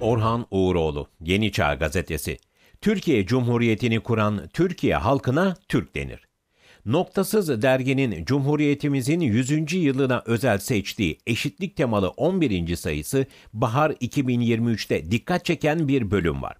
Orhan Uğuroğlu, Yeni Çağ Gazetesi. Türkiye Cumhuriyeti'ni kuran Türkiye halkına Türk denir. Noktasız derginin Cumhuriyetimizin 100. yılına özel seçtiği eşitlik temalı 11. sayısı Bahar 2023'te dikkat çeken bir bölüm var.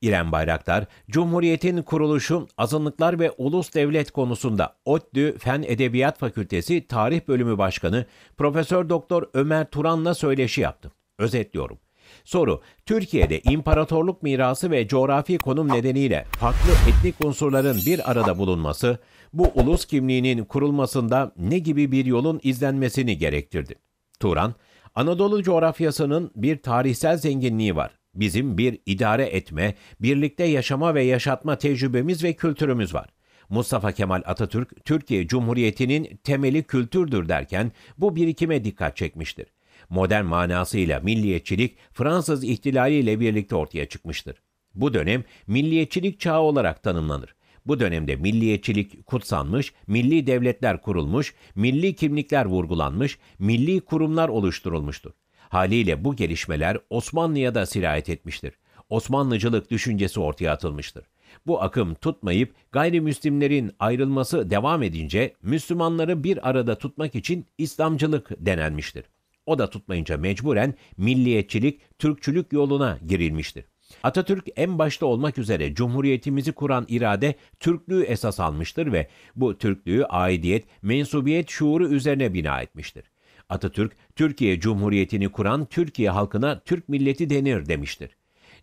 İrem Bayraktar, Cumhuriyet'in kuruluşu azınlıklar ve ulus devlet konusunda ODTÜ Fen Edebiyat Fakültesi Tarih Bölümü Başkanı Profesör Doktor Ömer Turan'la söyleşi yaptım. Özetliyorum. Soru, Türkiye'de imparatorluk mirası ve coğrafi konum nedeniyle farklı etnik unsurların bir arada bulunması, bu ulus kimliğinin kurulmasında ne gibi bir yolun izlenmesini gerektirdi? Turan, Anadolu coğrafyasının bir tarihsel zenginliği var. Bizim bir idare etme, birlikte yaşama ve yaşatma tecrübemiz ve kültürümüz var. Mustafa Kemal Atatürk, Türkiye Cumhuriyeti'nin temeli kültürdür derken bu birikime dikkat çekmiştir modern manasıyla milliyetçilik Fransız İhtilali ile birlikte ortaya çıkmıştır. Bu dönem milliyetçilik çağı olarak tanımlanır. Bu dönemde milliyetçilik kutsanmış, milli devletler kurulmuş, milli kimlikler vurgulanmış, milli kurumlar oluşturulmuştur. Haliyle bu gelişmeler Osmanlı'ya da sirayet etmiştir. Osmanlıcılık düşüncesi ortaya atılmıştır. Bu akım tutmayıp gayrimüslimlerin ayrılması devam edince Müslümanları bir arada tutmak için İslamcılık denenmiştir. O da tutmayınca mecburen milliyetçilik, Türkçülük yoluna girilmiştir. Atatürk en başta olmak üzere cumhuriyetimizi kuran irade Türklüğü esas almıştır ve bu Türklüğü aidiyet, mensubiyet şuuru üzerine bina etmiştir. Atatürk, Türkiye Cumhuriyeti'ni kuran Türkiye halkına Türk milleti denir demiştir.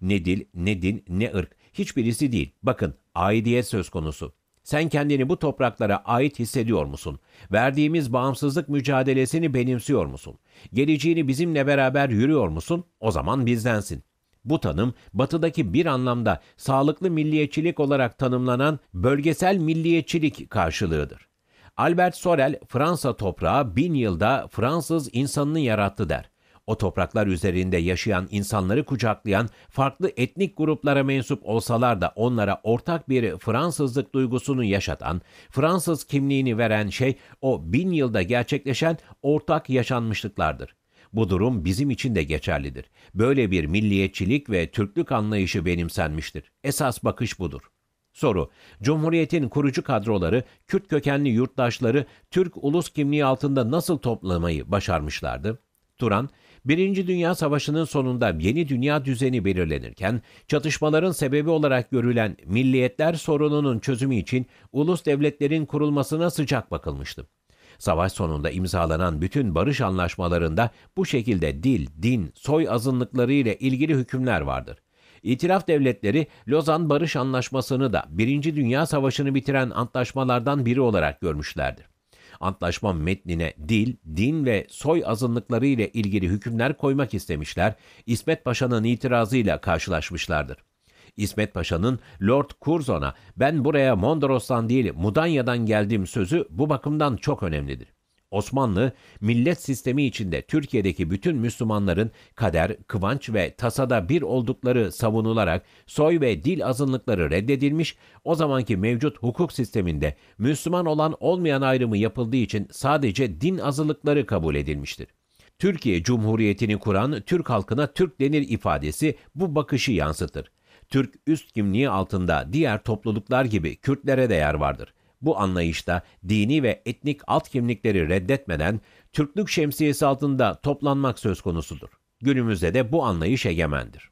Ne dil, ne din, ne ırk, hiçbirisi değil. Bakın, aidiyet söz konusu. Sen kendini bu topraklara ait hissediyor musun? Verdiğimiz bağımsızlık mücadelesini benimsiyor musun? Geleceğini bizimle beraber yürüyor musun? O zaman bizdensin. Bu tanım batıdaki bir anlamda sağlıklı milliyetçilik olarak tanımlanan bölgesel milliyetçilik karşılığıdır. Albert Sorel Fransa toprağı bin yılda Fransız insanını yarattı der. O topraklar üzerinde yaşayan insanları kucaklayan farklı etnik gruplara mensup olsalar da onlara ortak bir Fransızlık duygusunu yaşatan, Fransız kimliğini veren şey o bin yılda gerçekleşen ortak yaşanmışlıklardır. Bu durum bizim için de geçerlidir. Böyle bir milliyetçilik ve Türklük anlayışı benimsenmiştir. Esas bakış budur. Soru, Cumhuriyet'in kurucu kadroları, Kürt kökenli yurttaşları Türk ulus kimliği altında nasıl toplamayı başarmışlardı? Turan, Birinci Dünya Savaşı'nın sonunda yeni dünya düzeni belirlenirken, çatışmaların sebebi olarak görülen milliyetler sorununun çözümü için ulus devletlerin kurulmasına sıcak bakılmıştı. Savaş sonunda imzalanan bütün barış anlaşmalarında bu şekilde dil, din, soy azınlıkları ile ilgili hükümler vardır. İtiraf devletleri Lozan Barış Anlaşması'nı da Birinci Dünya Savaşı'nı bitiren antlaşmalardan biri olarak görmüşlerdir. Antlaşma metnine dil, din ve soy azınlıkları ile ilgili hükümler koymak istemişler, İsmet Paşa'nın itirazıyla karşılaşmışlardır. İsmet Paşa'nın Lord Curzon'a ben buraya Mondros'tan değil Mudanya'dan geldiğim sözü bu bakımdan çok önemlidir. Osmanlı, millet sistemi içinde Türkiye'deki bütün Müslümanların kader, kıvanç ve tasada bir oldukları savunularak soy ve dil azınlıkları reddedilmiş, o zamanki mevcut hukuk sisteminde Müslüman olan olmayan ayrımı yapıldığı için sadece din azınlıkları kabul edilmiştir. Türkiye Cumhuriyeti'ni kuran Türk halkına Türk denir ifadesi bu bakışı yansıtır. Türk üst kimliği altında diğer topluluklar gibi Kürtlere de yer vardır. Bu anlayışta dini ve etnik alt kimlikleri reddetmeden Türklük şemsiyesi altında toplanmak söz konusudur. Günümüzde de bu anlayış egemendir.